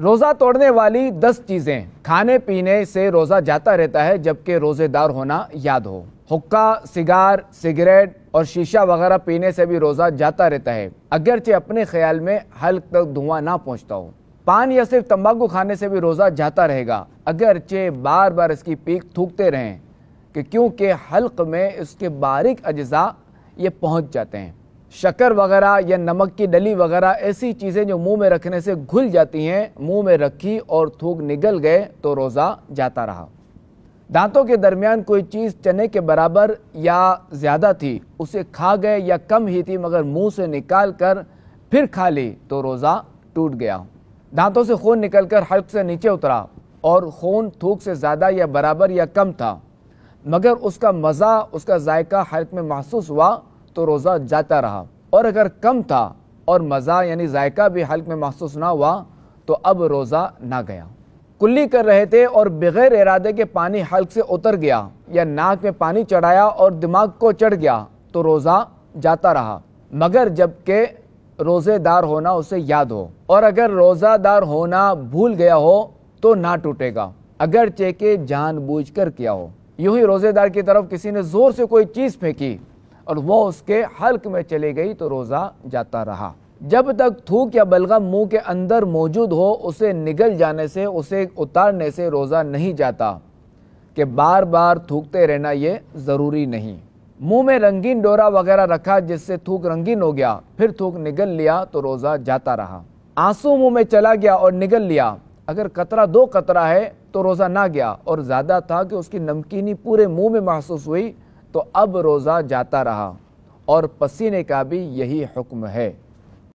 रोज़ा तोड़ने वाली दस चीज़ें खाने पीने से रोज़ा जाता रहता है जबकि रोज़ेदार होना याद हो हुक्का सिगार सिगरेट और शीशा वगैरह पीने से भी रोज़ा जाता रहता है अगरचे अपने ख्याल में हल्क तक धुआं ना पहुंचता हो पान या सिर्फ तंबाकू खाने से भी रोज़ा जाता रहेगा अगरचे बार बार इसकी पीक थूकते रहें कि क्योंकि हल्क में इसके बारिक अज्जा ये पहुंच जाते हैं शक्कर वगैरह या नमक की डली वगैरह ऐसी चीज़ें जो मुंह में रखने से घुल जाती हैं मुंह में रखी और थूक निकल गए तो रोज़ा जाता रहा दांतों के दरमियान कोई चीज़ चने के बराबर या ज़्यादा थी उसे खा गए या कम ही थी मगर मुंह से निकाल कर फिर खा ली तो रोज़ा टूट गया दांतों से खून निकल कर हल्क से नीचे उतरा और खून थूक से ज़्यादा या बराबर या कम था मगर उसका मज़ा उसका जायका हल्क में महसूस हुआ तो रोज़ा जाता रहा और अगर कम था और मज़ा यानी जायका भी हल्क में महसूस ना हुआ तो अब रोज़ा ना गया कुल्ली कर रहे थे और बगैर इरादे के पानी हल्क से उतर गया या नाक में पानी चढ़ाया और दिमाग को चढ़ गया तो रोज़ा जाता रहा मगर जबकि रोज़ेदार होना उसे याद हो और अगर रोज़ादार होना भूल गया हो तो ना टूटेगा अगर चेके जान बूझ कर किया हो यूं ही रोज़ेदार की तरफ किसी ने ज़ोर से कोई चीज़ फेंकी और वो उसके हल्क में चले गई तो रोज़ा जाता रहा जब तक थूक या बलगम मुंह के अंदर मौजूद हो उसे निगल जाने से उसे उतारने से रोज़ा नहीं जाता कि बार बार थूकते रहना ये ज़रूरी नहीं मुंह में रंगीन डोरा वगैरह रखा जिससे थूक रंगीन हो गया फिर थूक निगल लिया तो रोज़ा जाता रहा आंसू मुंह में चला गया और निगल लिया अगर कतरा दो कतरा है तो रोज़ा ना गया और ज़्यादा था कि उसकी नमकीनी पूरे मुंह में महसूस हुई तो अब रोज़ा जाता रहा और पसीने का भी यही हुक्म है